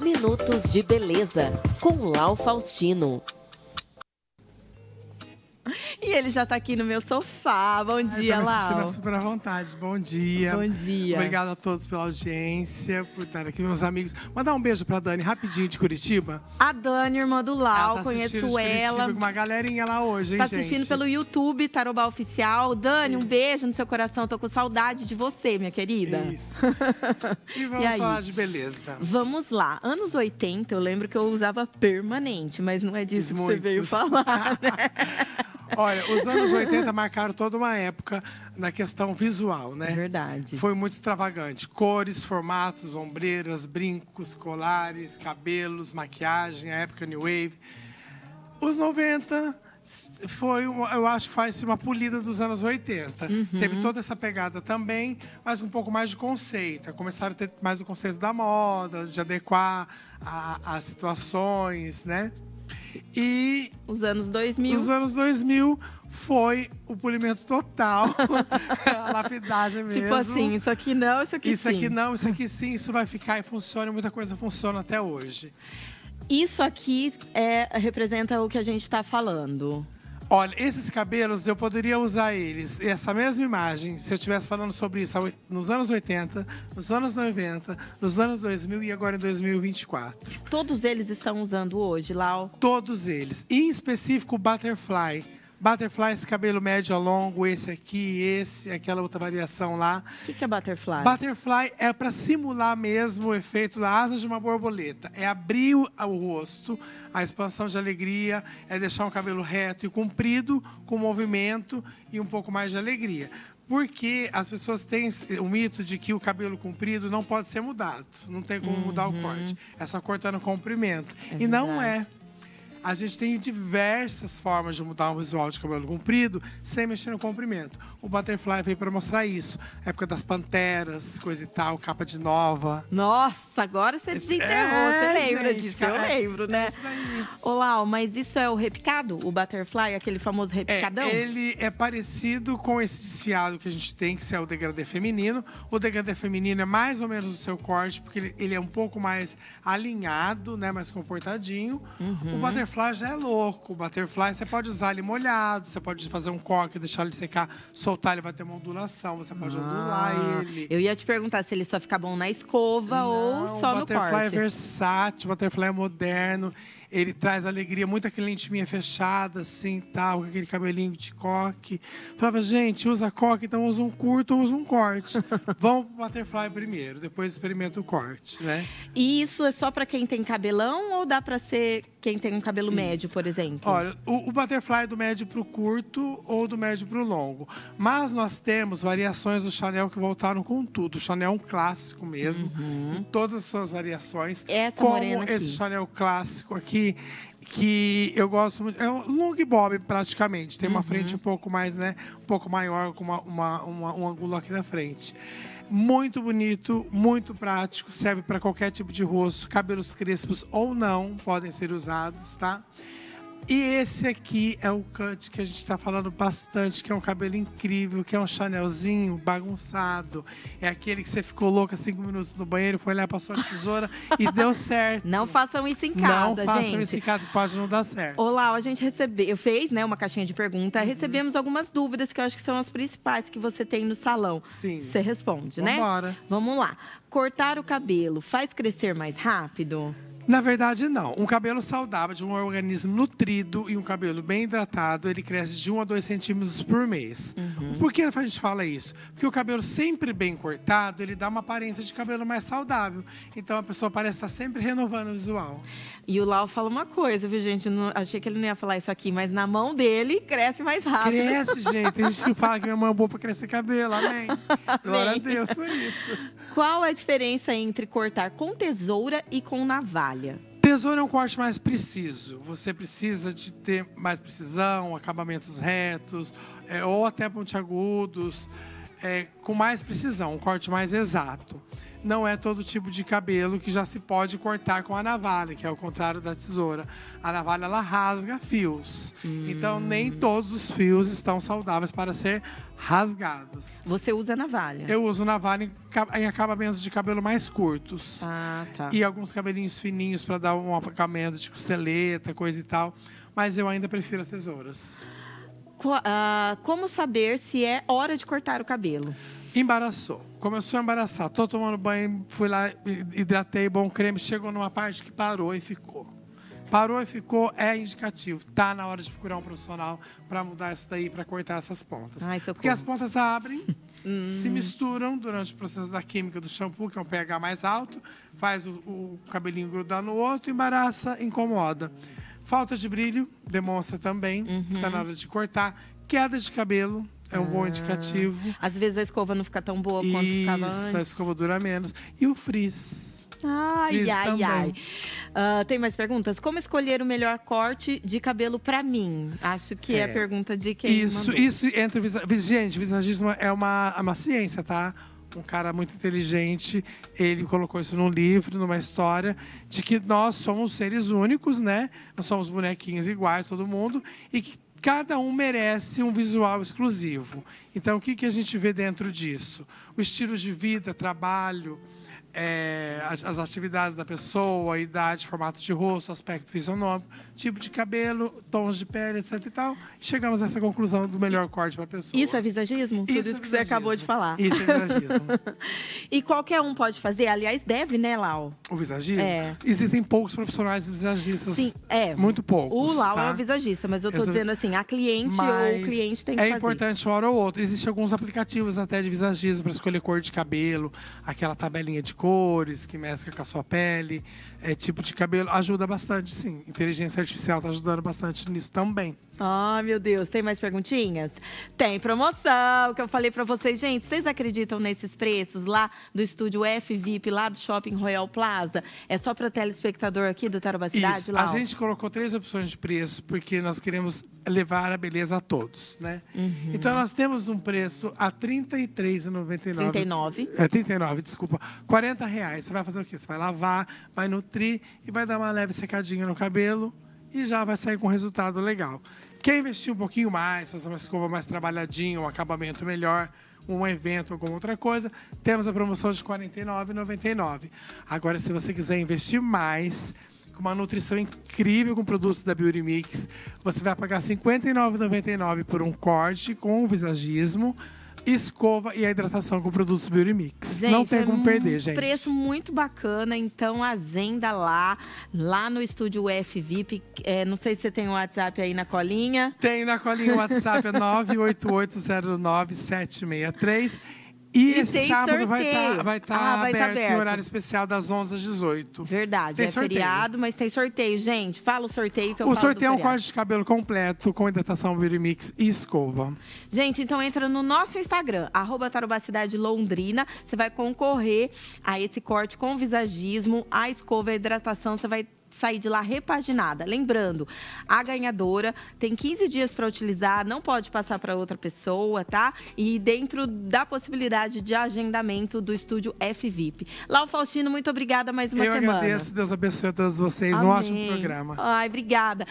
Minutos de Beleza, com Lau Faustino. E ele já tá aqui no meu sofá. Bom dia, ah, Lau. Eu tô me sentindo super à vontade. Bom dia. Bom dia. Obrigado a todos pela audiência, por estar aqui, meus amigos. Mandar um beijo pra Dani, rapidinho, de Curitiba. A Dani, irmã do Lau, tá conheço ela. Com uma galerinha lá hoje, hein, tá gente? Está assistindo pelo YouTube, Tarobá Oficial. Dani, um beijo no seu coração. Estou tô com saudade de você, minha querida. Isso. E vamos e falar de beleza. Vamos lá. Anos 80, eu lembro que eu usava permanente, mas não é disso Muitos. que você veio falar, né? Olha, os anos 80 marcaram toda uma época na questão visual, né? Verdade. Foi muito extravagante. Cores, formatos, ombreiras, brincos, colares, cabelos, maquiagem, a época New Wave. Os 90 foi, eu acho que faz uma polida dos anos 80. Uhum. Teve toda essa pegada também, mas um pouco mais de conceito. Começaram a ter mais o conceito da moda, de adequar às situações, né? E. Os anos 2000. Os anos 2000 foi o polimento total, a lapidagem tipo mesmo. Tipo assim, isso aqui não, isso aqui isso sim. Isso aqui não, isso aqui sim, isso vai ficar e funciona, muita coisa funciona até hoje. Isso aqui é, representa o que a gente está falando. Olha, esses cabelos eu poderia usar eles, essa mesma imagem, se eu estivesse falando sobre isso nos anos 80, nos anos 90, nos anos 2000 e agora em 2024. Todos eles estão usando hoje, Lau? Todos eles. Em específico, o Butterfly Butterfly, esse cabelo médio a longo, esse aqui, esse, aquela outra variação lá. O que, que, é butterfly? Butterfly é para simular mesmo o efeito da asa de uma borboleta. É abrir o, rosto, a expansão de alegria, é deixar um cabelo reto e comprido, com movimento e um pouco mais de alegria. Porque as pessoas têm o mito de que o cabelo comprido não pode ser mudado. Não tem como uhum. mudar o uhum. corte. É só cortando comprimento. É e verdade. não é a gente tem diversas formas de mudar um visual de cabelo comprido sem mexer no comprimento. O Butterfly veio para mostrar isso. Época das panteras, coisa e tal, capa de nova. Nossa, agora você desenterrou. É, você lembra gente, disso? Cara, eu é, lembro, é né? É Olá, mas isso é o repicado? O Butterfly, aquele famoso é, repicadão? É, ele é parecido com esse desfiado que a gente tem, que é o degradê feminino. O degradê feminino é mais ou menos o seu corte, porque ele, ele é um pouco mais alinhado, né? Mais comportadinho. Uhum. O Butterfly butterfly já é louco. Butterfly você pode usar ele molhado, você pode fazer um coque, deixar ele secar, soltar, ele vai ter uma ondulação, você pode ah, ondular ele. Eu ia te perguntar se ele só fica bom na escova Não, ou só no corte. Butterfly é versátil, butterfly é moderno. Ele traz alegria, muita cliente minha fechada, assim, tal, com aquele cabelinho de coque. Falava, gente, usa coque, então usa um curto ou usa um corte. Vamos pro butterfly primeiro, depois experimenta o corte, né? E isso é só para quem tem cabelão ou dá para ser quem tem um cabelo cabelo Isso. médio, por exemplo? Olha, o, o butterfly é do médio para o curto ou do médio para o longo. Mas nós temos variações do Chanel que voltaram com tudo. O Chanel é um clássico mesmo, uhum. em todas as suas variações. Essa como esse Chanel clássico aqui, que eu gosto muito. É um long bob, praticamente. Tem uma uhum. frente um pouco mais, né? Um pouco maior, com uma, uma, uma um ângulo aqui na frente muito bonito, muito prático, serve para qualquer tipo de rosto, cabelos crespos ou não podem ser usados, tá? E esse aqui é o cut que a gente está falando bastante, que é um cabelo incrível, que é um chanelzinho bagunçado. É aquele que você ficou louca cinco minutos no banheiro, foi lá, para sua tesoura e deu certo. Não façam isso em casa, Não gente. façam isso em casa, pode não dar certo. Olá, a gente recebeu, fez né, uma caixinha de pergunta. Uhum. Recebemos algumas dúvidas que eu acho que são as principais que você tem no salão. Sim. Você responde, né? Vambora. né? Vamos lá. Cortar o cabelo faz crescer mais rápido? Na verdade, não. Um cabelo saudável, de um organismo nutrido e um cabelo bem hidratado, ele cresce de 1 a 2 centímetros por mês. Uhum. Por que a gente fala isso? Porque o cabelo sempre bem cortado, ele dá uma aparência de cabelo mais saudável. Então a pessoa parece estar sempre renovando o visual. E o Lau fala uma coisa, viu, gente? não, achei que ele não ia falar isso aqui, mas na mão dele cresce mais rápido. Cresce, gente. Tem gente que fala que minha mão é boa para crescer cabelo. Amém. Glória a Deus por isso. Qual é a diferença entre cortar com tesoura e com navalha? falha. Tesouro é um corte mais preciso. Você precisa de ter mais precisão, acabamentos retos, é, ou até pontiagudos, é, com mais precisão, um corte mais exato não é todo tipo de cabelo que já se pode cortar com a navalha, que é o contrário da tesoura. A navalha ela rasga fios. Hum. Então nem todos os fios estão saudáveis para ser rasgados. Você usa navalha? Eu uso navalha em acabamentos de cabelo mais curtos. Ah, tá. E alguns cabelinhos fininhos para dar um acabamento de costeleta, coisa e tal. Mas eu ainda prefiro as tesouras. Co uh, ah, como saber se é hora de cortar o cabelo? Embaraçou. Começou a embaraçar. Tô tomando banho, fui lá, hidratei, bom creme. Chegou numa parte que parou e ficou. Parou e ficou é indicativo. Tá na hora de procurar um profissional para mudar isso daí, para cortar essas pontas. Ai, Porque as pontas abrem, hum. se misturam durante o processo da química do shampoo, que é um pH mais alto, faz o, o cabelinho grudar no outro, embaraça, incomoda. Falta de brilho demonstra também, está uhum. na hora de cortar. Queda de cabelo é um bom indicativo. Ah, às vezes a escova não fica tão boa quanto Isso, ficava antes. a escova dura menos. E o frizz. Ai, frizz ai, também. ai. Uh, tem mais perguntas? Como escolher o melhor corte de cabelo para mim? Acho que é. é. a pergunta de quem Isso, mandou. isso entre… Gente, visagismo é uma, é uma ciência, tá? um cara muito inteligente, ele colocou isso num livro, numa história, de que nós somos seres únicos, né? Nós somos bonequinhos iguais, todo mundo, e que cada um merece um visual exclusivo. Então, o que, que a gente vê dentro disso? O estilo de vida, trabalho, é, as, as, atividades da pessoa, idade, formato de rosto, aspecto fisionômico, tipo de cabelo, tons de pele, etc e tal. Chegamos a essa conclusão do melhor corte para a pessoa. Isso é visagismo? Isso Tudo é isso que visagismo. você acabou de falar. Isso é visagismo. e qualquer um pode fazer? Aliás, deve, né, Lau? O visagismo? É. Existem poucos profissionais visagistas. Sim, é. Muito poucos. O Lau tá? é o visagista, mas eu estou dizendo assim, a cliente mas ou o cliente tem que é fazer. É importante uma hora ou outra. Existem alguns aplicativos até de visagismo para escolher cor de cabelo, aquela tabelinha de cores, que mescla com a sua pele, é, tipo de cabelo, ajuda bastante, sim. Inteligência artificial está ajudando bastante nisso também. Ah, oh, meu Deus. Tem mais perguntinhas? Tem promoção, que eu falei para vocês. Gente, vocês acreditam nesses preços lá do estúdio F VIP, lá do Shopping Royal Plaza? É só para telespectador aqui do Tarubá Cidade? Isso. Lá, a gente colocou três opções de preço, porque nós queremos levar a beleza a todos, né? Uhum. Então, nós temos um preço a R$ 33,99. 39. É, 39, desculpa. R$ reais. Você vai fazer o quê? Você vai lavar, vai nutrir e vai dar uma leve secadinha no cabelo e já vai sair com um resultado legal. Quer investir um pouquinho mais, fazer uma escova mais trabalhadinha, um acabamento melhor, um evento, alguma outra coisa, temos a promoção de R$ 49,99. Agora, se você quiser investir mais, com uma nutrição incrível com produtos da Beauty Mix, você vai pagar R$ 59,99 por um corte com visagismo escova e a hidratação com produtos Beauty Mix. Gente, não tem é como perder, gente. Preço muito bacana, então Zenda lá, lá no estúdio UF VIP. É, não sei se você tem o um WhatsApp aí na colinha. Tem na colinha o WhatsApp é 988097663. E, e esse sábado vai estar tá, vai tá ah, aberto, tá aberto. o horário especial das 11 às 18. Verdade, tem é sorteio. feriado, mas tem sorteio. Gente, fala o sorteio que eu O sorteio é um corte de cabelo completo com hidratação Beauty Mix e escova. Gente, então entra no nosso Instagram, arroba Tarubacidade Londrina. Você vai concorrer a esse corte com visagismo, a escova, a hidratação. Você vai sair de lá repaginada. Lembrando, a ganhadora tem 15 dias para utilizar, não pode passar para outra pessoa, tá? E dentro da possibilidade de agendamento do estúdio FVIP. Lau Faustino, muito obrigada mais uma Eu semana. Eu agradeço, Deus abençoe a todos vocês. Amém. Um ótimo programa. Ai, obrigada.